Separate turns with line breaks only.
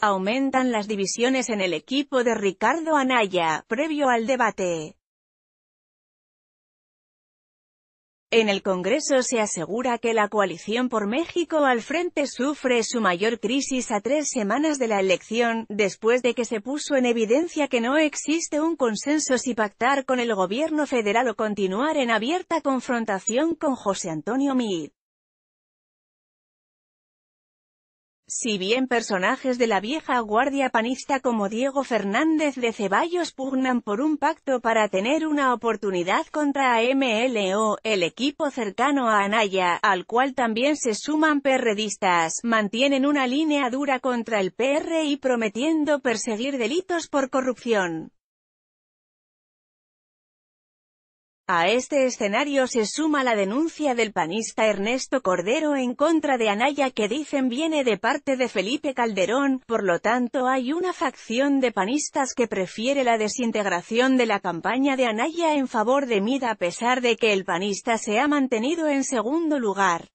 Aumentan las divisiones en el equipo de Ricardo Anaya, previo al debate. En el Congreso se asegura que la coalición por México al frente sufre su mayor crisis a tres semanas de la elección, después de que se puso en evidencia que no existe un consenso si pactar con el gobierno federal o continuar en abierta confrontación con José Antonio Meade. Si bien personajes de la vieja guardia panista como Diego Fernández de Ceballos pugnan por un pacto para tener una oportunidad contra MLO, el equipo cercano a Anaya, al cual también se suman perredistas, mantienen una línea dura contra el PR y prometiendo perseguir delitos por corrupción. A este escenario se suma la denuncia del panista Ernesto Cordero en contra de Anaya que dicen viene de parte de Felipe Calderón, por lo tanto hay una facción de panistas que prefiere la desintegración de la campaña de Anaya en favor de Mida a pesar de que el panista se ha mantenido en segundo lugar.